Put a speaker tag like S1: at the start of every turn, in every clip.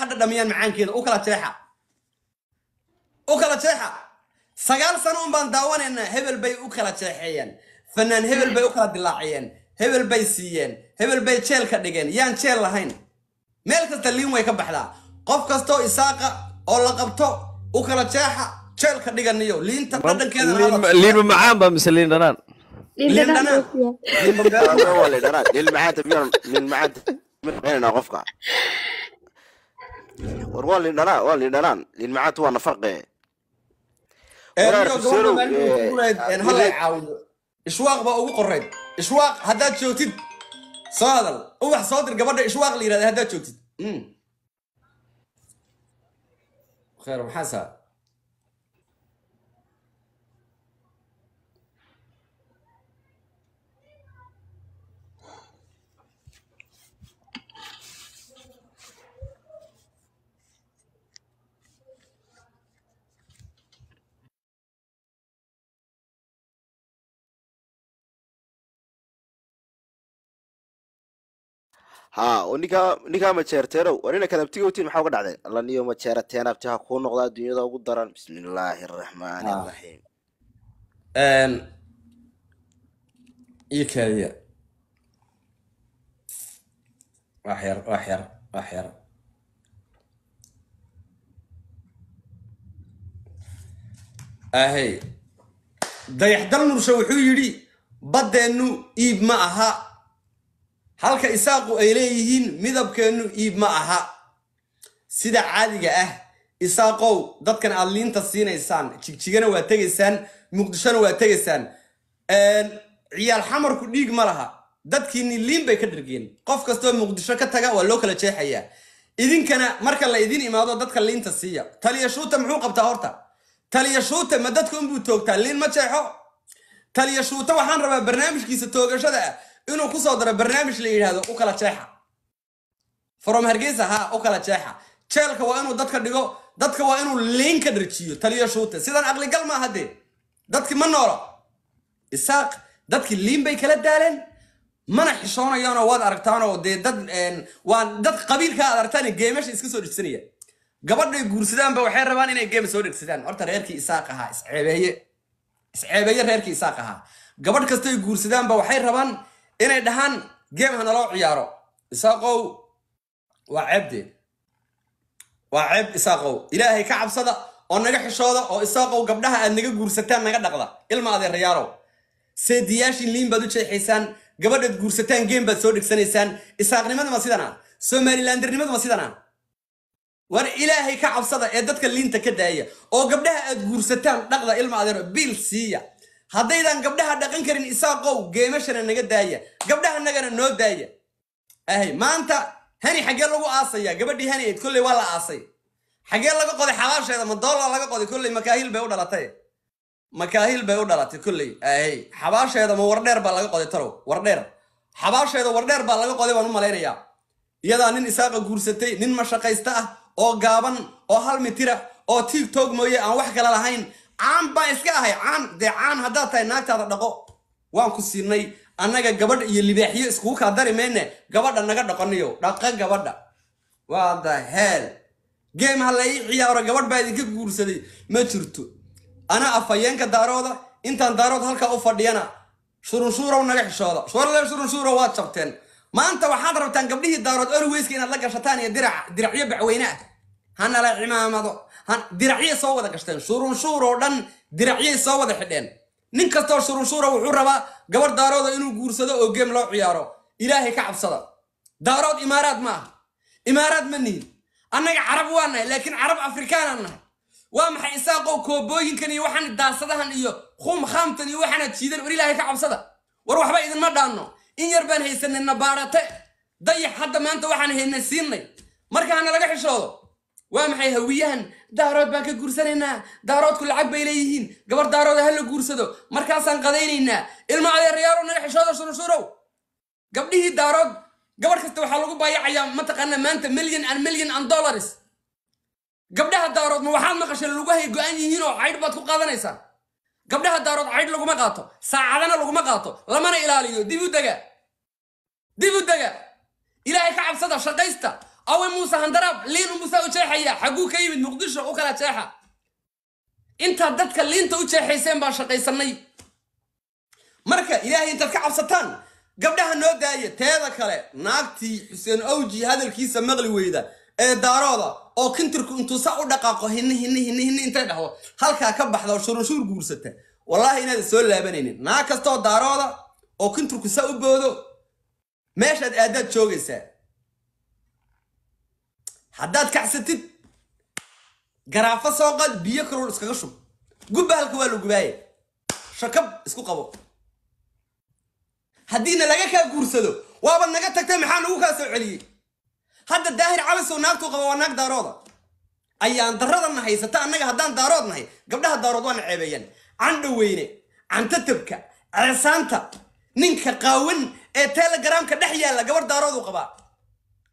S1: hadhadhamiyaan macaankeeda u kala jeexa u kala jeexa sagaal sano un baan daawanaynaa hebel bay u kala jeexeeyeen fanaan hebel bay u kala dilaaciyeen hebel bay siiyeen hebel bay jeel ka dhigeen yaan jeel lahayn meel kasta liin way ka baxdaa qof kastoo isaaqa oo la qabto u kala jeexa jeel ka dhiganiyo liinta dhadhankeedaliinba macaan ba mise liin dhanaan liin dhanaan war waa lidhalaa waa lidhalaan lilmacaatu waana farqe ah, halay caawiyo ishwaaq baa ugu qoreyd ishwaaq haddaad joogtid soo hadal ubax soo dir gabadha ishwaaq la yirahda haddaad joogtid hmm. khayr maxaasaa ha ninkaa ninkaa majeerteenow waa nina kadabtigotiin maxaa uga dhacday allaniyo majeerateenabti ha kuu noqdaa dunyada ugu daran bismillaahi araxmaani araxiim io keliya wax yar wax yar wax yar ahy dayaxdal murshe wuxuu yidhi baddeennu iib ma aha halka isaaqu ay leeyihiin midabkeennu iib ma aha sida caadiga ah isaaqow dadkan aad liinta siinaysaan jigjigana waa tegaysaan muqdishona waa tegaysaan ciyaal xamarku dhiig ma laha dadkiinni liin bay ka dhargeen qof kastoo muqdisho ka taga waa loo kala jeexayaa idinkana marka la idin imaado dadka liinta siiya taliya shuuta muxuu qabtaa horta taliya shuuta ma dadka unbuu toogtaa liin ma jeexo taliya shuuta waxaan rabaa barnaamijkiisa toogashada ah inuu ku soo daro barnaamij la yidhaahdo u kala jeexa from hargeysa ha u kala jeexa jeelka waa inuu dadka dhigo dadka waa inuu liinka dharjiyo taliyo shuute sidan caqligal maaha dee dadki ma noolo isaaq dadki liin bay kala daaleen mana xishoonayaanoo waad aragtaanoo dee dad waan dad qabiilka aad aragtaan geemasha iska soo dhegsanaya gabadhay guursadaanba waxay rabaan inay geema soo dhegsadaan horta reerkii isaaq ahaa isceebeeye isceebeeye reerkii isaaq ahaa gabadh kastay guursadaanba waxay rabaan inay dhahaan geem ha naloo ciyaaro isaaqow waa ceebdeed waa ceeb isaaqow ilaahay ka cabsada oo naga xishooda oo isaaqow gabdhaha aad naga guursataan naga dhaqda ilma adeerayaalow seediyaashin liin baad u jeexaysaan gabadhaad guursataan geem baad soo dhigsanaysaan isaaqnimaduma sidan ah somalilandirnimaduma sidan ah war ilaahay ka cabsada ee dadka liinta ka daaya oo gabdhaha aad guursataan dhaqda ilma biil siiya haddaydaan gabdhaha dhaqan karin isaaqow geemashana naga daaya gabdhaha nagana noo daaya ahy maanta hani xaggee lagu aasayaa gabadhii hani eed kolley waa la aasay xaggee laga qoday xabaasheeda ma doola laga qoday kolley makaahil bay u dhalatay makaahil bay u dhalatay kolley ahy xabaasheeda ma wardheer baa laga qoday tarow wardheer xabaasheeda wardheer baa laga qoday waan u malaynayaa iyadaa nin isaaqa guursatay nin mashaqaysta ah oo gaaban oo hal mitira oo tiig toog mooye aan wax kala lahayn caan baa iska ahay caan dee caan haddaad tahay naagtaada dhaqo waan ku siinay annaga gabadha iyo libaaxyo iskugu kaa dari mayne gabadha naga dhaqoniyo dhaqa gabadha waada heel geem ha la ii ciyaaro gabadh baa idinka guursaday ma jirto ana afhayeenka daarooda intaan daarood halkaa u fadhiyana shurunshuurow naga xishooda shurale shurunshuurow waad jabteen maanta waxaad rabtaan gabdhihii daarood orweyska inaad la gashataan iyo dirac diracyo bacweyne ah hanala cimaamado diracyay soo wada gashteen shurunshuur oo dhan diracyay soo wada xidheen nin kastoo shurunshuura wuxuu rabaa gabar daarooda inuu guursado oo geem loo ciyaaro ilaahay ka cabsada daarood imaaraad ma aha imaaraad ma nihin annaga carab waa nahay laakiin carab afrikaanaan nahay waa maxay isaaqow koobooyinkan iyo waxaan daasadahan iyo khum khaamtan iyo waxaanaad jiidan war ilaahay ka cabsada war waxba idinma dhaanno in yar baan haysanay nabaarate dayax hadda maanta waxaan haynay siinay marka hana laga xishoodo waa maxay hawiyahan daarood baan ka guursanaynaa daaroodku lacag bay leeyihiin gabar daarooda ah ha la guursado markaasaan qadaynaynaa ilma adeerayaalow naga xishooda shurshurow gabdhihii daarood gabadh kasta waxaa lagu baayacayaa mataqaana maanta milyan an milyan an dollars gabdhaha daarood ma waxaad maqasha lugahay go-an yihiinoo caydh baad ku qaadanaysaa gabdhaha daarood caydh laguma qaato saacadana laguma qaato lamana ilaaliyo dib u dega dib u dega ilaahay ka cabsada shaqaysta awe muuse handaraab liinu umusaa u jeexaya xagguu ka yimid muqdisho u kala jeexa intaad dadka liinta u jeexayseen baan shaqaysanay marka ilaahay intaad ka cabsataan gabdhaha noo daaya teeda kale naagtii xuseen awji hadalkiisa maqli weyda ee daarooda oo kintirku intuu sa u dhaqaaqo hinni hinni hinni hinni intay dhahdo halkaa ka baxda oo shurunshuur guursata wallaahi inaada soo laabanaynin naag kastoo daarooda oo kintirku sa u boodo meeshaad aadaad joogaysaa haddaad kacsatid garaafo soo qad biyo kaloon iskaga shub gubaalka waa la gubaaye shakab isku qabo haddiina laga kaa guursado waaba naga tagtay maxaa nagu kaa soo celiyey hadda daahir cabasoo naagtuu qaba waa naag daarooda ayaan darradana haysata annaga haddaan daarood nahay gabdhaha daarood waana ceebeeyaan candhaweyne cantatabka ceesaanta ninka qaawan ee telegramka dhex yaalla gabarh daarooduu qabaa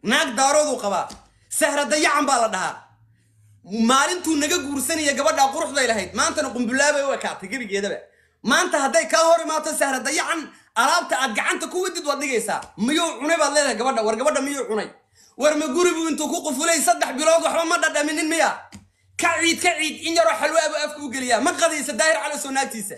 S1: naag daarooduu qabaa sahra dayacan baa la dhahaa maalintuu naga guursanaya gabadhaa quruxday lahayd maantana qumbulaabay u ekaatay gebigeedaba maanta hadday kaa hor imaato sahra dayacan alaabta aad gacanta ku wadid waad dhigaysaa miyuu cunay baad leedahay gabadha war gabadha miyuu cunay war ma guribuu intuu ku qufulay saddex bilood waxba ma dhadhaminin miya ka ciid ka ciid in yaroo xalwaabu afka u geliyaa ma qadaysa daahir cala soo naagtiisa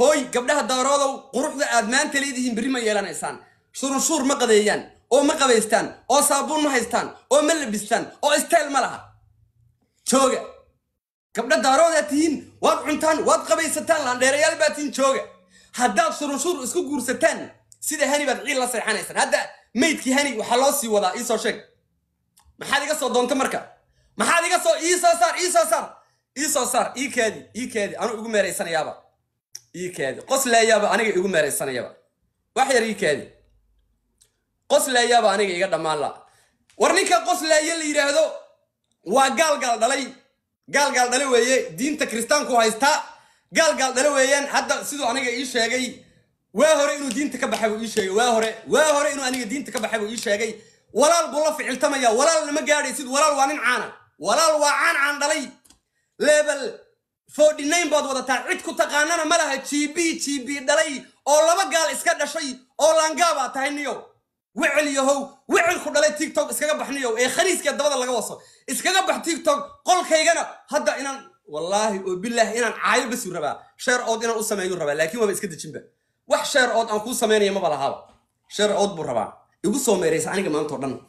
S1: hooy gabdhaha daaroodow quruxda aad maanta leedihiin berri ma yeelanaysaan shurunshuur ma qadeeyaan oo ma qabaystaan oo saabuun ma haystaan oo ma labistaan oo stayl ma laha jooga gabdha daaroodaa tihiin waad cuntaan waad qabaysataan laandheerayaal baa tihiin jooga haddaad shurunshuur isku guursataan sida hani baad ciil la seexanaysaan hadda maydkii hani waxaa loo sii wadaa iisoo sheeg maxaad iga soo doonta marka maxaad iga soo iisoo saar iisoo saar iisoo saar ii kaadi ii kaadi anu igu meeraysanayaaba ii kaadi qoslaayaaba aniga igu meeraysanayaaba wax yar ii kaadi qoslayaaba aniga iga dhammaan la war ninka qoslaya la yidhaahdo waa gaalgaal dhalay gaalgaal dhale weeye diinta kiristaanku haystaa gaalgaal dhale weeyaan hadda siduu aniga ii sheegay waa hore inuu diinta ka baxay buu ii sheegay waa hore waa hore inuu aniga diinta ka baxay buu ii sheegay walaal buu la ficiltamaya walaalna ma gaadhaysid walaal waa nin caana walaal waa caan caan dhalay lebel forty nine baad wadataa cid ku taqaanana ma laha g b dhalay oo laba gaal iska dhashay oo laangaabaa tahay niyo wicil yahow wicilku dhalay tigtok iskaga baxniyow ee khariiska dabada laga waso iskaga bax tigtok qolkaygana hadda inaan wallaahi oo bilaahi inaan caayo basu rabaa sheer ood inaan u sameeyu rabaa laakiin waaba iska dejinba wax sheer ood aan kuu samaynaya maba lahaaba sheer ood buu rabaa igu soo meeraysa aniga maantao dhan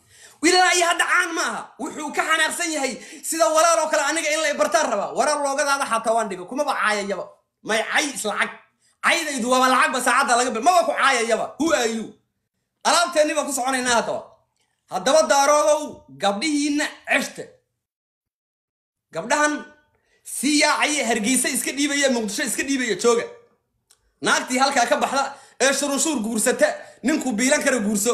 S1: ilaa iyo hadda caan ma aha wuxuu ka xanaaqsan yahay sida walaal oo kale aniga in la ibartaan rabaa walaal loogadaada xataa waan dhiga kumaba caayayaba may cay islacag caydaydu waaba lacagba saacadda laga bi maba ku caayayaba who are you alaabteennii baan ku soconaynaa haddaba haddaba daaroodow gabdhihiinna ceshte gabdhahan si yaacaya hargeysa iska dhiibaya muqdisho iska dhiibaya jooga naagtii halkaa ka baxda ee shurunshuur guursata ninkuu biilan kara guurso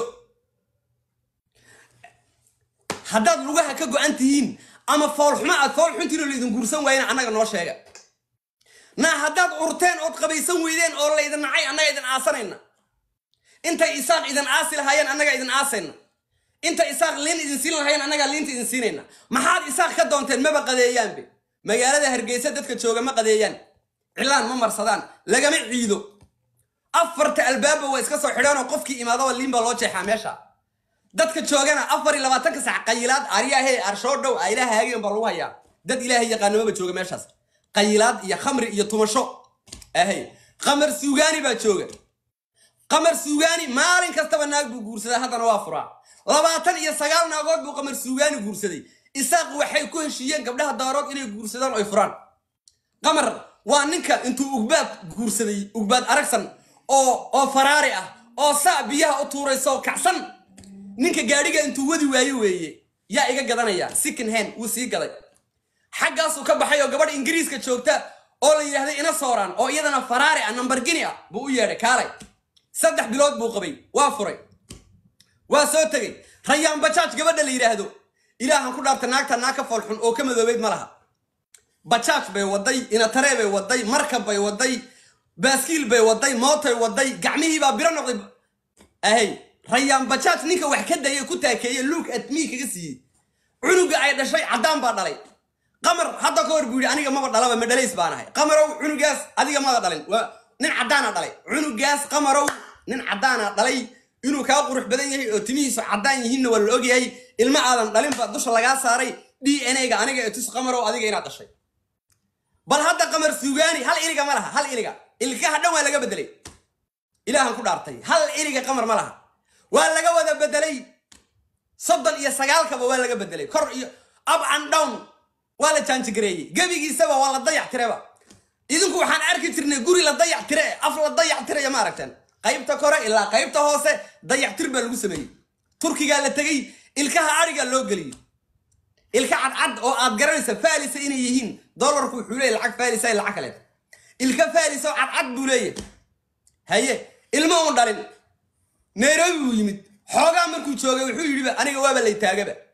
S1: haddaad lugaha ka go-an tihiin ama foolxumo aad foolxuntiinoo laydin guursan waayena annaga noo sheega naa haddaad urteen ood qabaysan weydeen oo laydin nacay annaga idin aasanayna intay isaaq idin aasi lahaayeen annagaa idin aasayna intay isaaq liin idin siin lahaayeen annagaa liinta idin siinayna maxaad isaaq ka doonteen maba qadeeyaanbe magaalada hargeysa dadka jooga ma qadeeyaan cilaan ma marsadaan lagama ciido afarta albaabba waa iska soo xidhaanoo qofkii imaadaba liinbaa loo jeexaa meesha dadka joogana afar iyo labaatanka sax qayilaad aryaahe dhow ayla haageen baa lagu hayaa dad ilaahay yaqaanamaba jooga meeshaas qayilaad iyo khamri iyo tumasho ahay qamar suugaani baa jooga qamar suugaani maalin kastaba naag buu guursadaa haddana waa furaa labaatan iyo sagaal naagood buu qamar suugaani guursaday isaaq waxay ku heshiiyeen gabdhaha daarood inay guursadaan oo furaan qamar waa ninka intuu ugbaad guursaday ugbaad aragsan oo faraari ah oo saa biyaha u tuuraysa kacsan ninka gaadhiga intuu wadi waayo weeye yaa iga gadanaya second hand wuu sii gaday xaggaasuu ka baxay oo gabadh ingiriiska joogta oo la yidhahday ina sooraan oo iyadana faraari ah nambargini ah buu u yeedhay kaalay saddex bilood buu qabay waa furay waa soo tegay rayaan bajaaj gabadha la yidhaahdo ilaahan ku dhaarta naagta naag ka foolxun oo ka madoobeyd ma laha bajaaj bay waday inataree bay waday markab bay waday baaskiil bay waday mootay waday gacmihiibaa biro noqday ahay rayaan bajaaj ninka wax ka dayay ku taakeeye luug admii kaga siiyey cunuga ay dhashay caddaan baa dhalay qamar hadda ka hor buu yidhi aniga maba dhalaba madhalays baanahay qamarow cunugaas adiga mada dhalin waa nin caddaana dhalay cunugaas qamarow nin caddaana ah dhalay inuu kaa qurux badan yahay oo timihiisu cadaan yihiinna waa la ogyahay ilma aadan dhalinba dusha lagaa saaray d n a ga aniga tus qamarow adiga inaad dhashay bal hadda qamar suugaani hal iliga ma laha hal iliga ilkaha dhan waa laga bedelay ilaahan ku dhaartay hal iliga qamar ma laha waa laga wada bedelay soddon iyo sagaalkaba waa laga bedelay kor iyo up and down waa la jaanjigareeyey gebigiisaba waa la dayac tireba idinku waxaan arki jirnay guri la dayac tire af la dayac tiraya ma aragteen qaybta kore ilaa qaybta hoose tir baa lagu sameeyey turkigaa la tegey ilkaha ariga loo geliyey ilka cadcad oo aad garanaysa faalisa inay yihiin dolarku wuxuu leeya lacag faalisa lacag kaleeta ilka faaliso cadcad buu leeyahay haye ilma uun dhalin nairobi buu yimid xoogaa markuu joogay wuxuu yidhiba aniga waaba lay taagaba